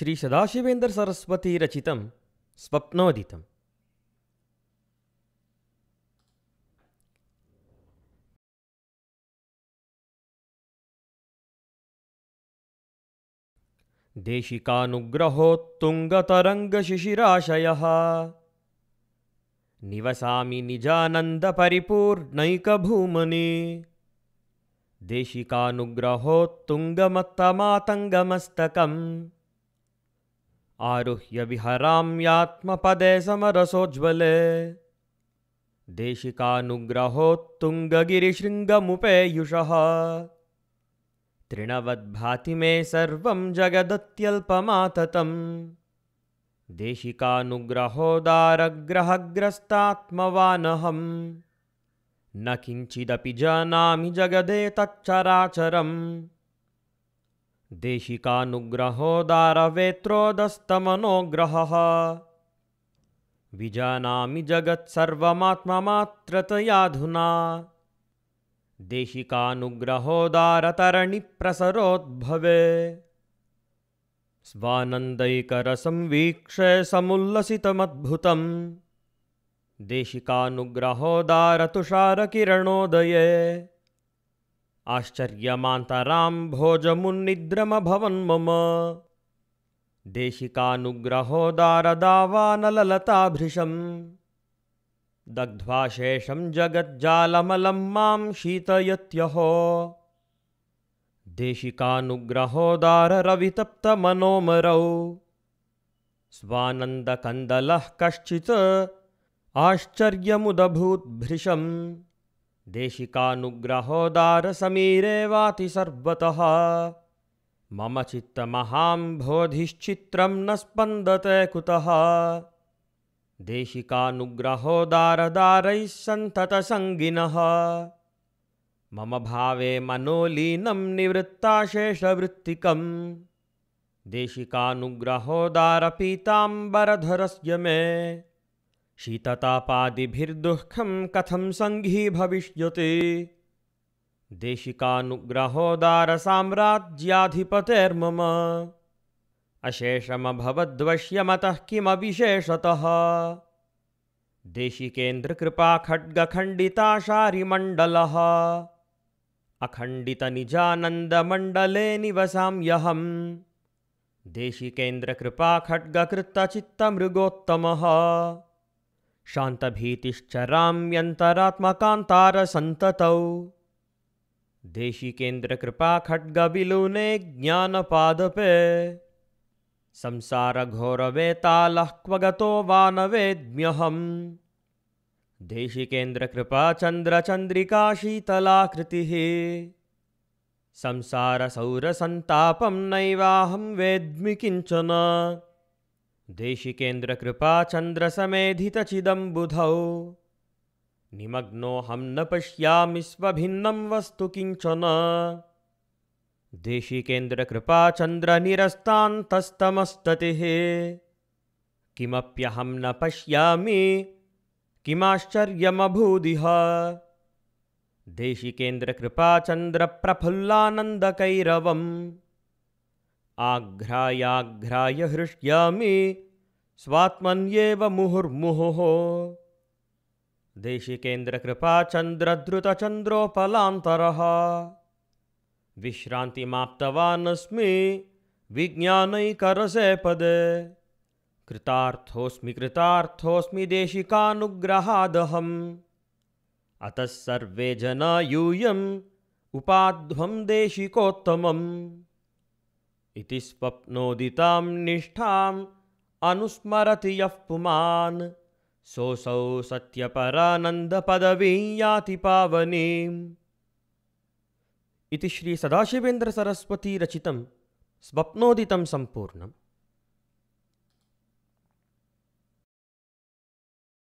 श्रीसदाशिवेन्द्रसरस्वतीरचितं स्वप्नोदितम् देशिकानुग्रहोत्तुङ्गतरङ्गशिशिराशयः निवसामि निजानन्दपरिपूर्णैकभूमनि देशिकानुग्रहोत्तुङ्गमत्तमातङ्गमस्तकम् आरुह्य विहराम्यात्मपदे समरसोज्ज्वले देशिकानुग्रहोत्तुङ्गगिरिशृङ्गमुपेयुषः तृणवद्भाति मे सर्वं जगदत्यल्पमाततम् देशिकानुग्रहोदारग्रहग्रस्तात्मवानहम् न किञ्चिदपि जानामि जगदे तच्चराचरम् देशिकानुग्रहोदारवेत्रोदस्तमनोग्रहः विजानामि जगत्सर्वमात्ममात्रतयाधुना देशिकानुग्रहोदारतरणिप्रसरोद्भवे स्वानन्दैकरसंवीक्ष्य समुल्लसितमद्भुतम् देशिकानुग्रहोदारतुषारकिरणोदये आश्चर्यमान्तरां भोजमुन्निद्रमभवन् मम देशिकानुग्रहोदारदावानललताभृशम् दग्ध्वा शेषं जगज्जालमलं मां शीतयत्यहो देशिकानुग्रहोदाररवितप्तमनोमरौ स्वानन्दकन्दलः कश्चित् आश्चर्यमुदभूद्भृशम् देशिकानुग्रहोदारसमीरे वाति सर्वतः मम चित्तमहाम्भोधिश्चित्रं न स्पन्दते कुतः देशिकानुग्रहोदारदारैः सन्ततसङ्गिनः मम भावे मनोलीनं निवृत्ताशेषवृत्तिकम् देशिकानुग्रहोदार पीताम्बरधरस्य मे शीततापादिभिर्दुःखं कथं सङ्घीभविष्यति देशिकानुग्रहोदारसाम्राज्याधिपतेर्मम अशेषमभवद्वश्यमतः किमपिशेषतः देशिकेन्द्रकृपाखड्गखण्डिताशारिमण्डलः अखण्डितनिजानन्दमण्डले निवसाम्यहम् शान्तभीतिश्च राम्यन्तरात्मकान्तारसन्ततौ देशिकेन्द्रकृपा खड्गविलुने ज्ञानपादपे संसारघोरवेतालः क्व गतो वा न वेद्म्यहम् देशिकेन्द्रकृपा संसार शीतलाकृतिः संसारसौरसन्तापं नैवाहं वेद्मि किञ्चन देशिकेन्द्रकृपाचन्द्रसमेधितचिदम्बुधौ निमग्नोऽहं न पश्यामि स्वभिन्नं वस्तु किञ्चन देशिकेन्द्रकृपाचन्द्रनिरस्तान्तस्तमस्ततिः किमप्यहं न पश्यामि किमाश्चर्यमभूदिह देशिकेन्द्रकृपाचन्द्रप्रफुल्लानन्दकैरवम् आघ्रायाघ्राय हृष्यामि स्वात्मन्येव मुहुर्मुहुः देशिकेन्द्रकृपा चन्द्रधृतचन्द्रोपलान्तरः विश्रान्तिमाप्तवानस्मि विज्ञानैकरसे पदे कृतार्थोऽस्मि कृतार्थोऽस्मि देशिकानुग्रहादहम् अतः सर्वे जना यूयम् उपाध्वं देशिकोत्तमम् इति स्वप्नोदितां निष्ठाम् अनुस्मरति यः पुमान् सोऽसौ सत्यपरानन्दपदवीं याति पावनीम् इति श्रीसदाशिवेन्द्रसरस्वती रचितं स्वप्नोदितं सम्पूर्णम्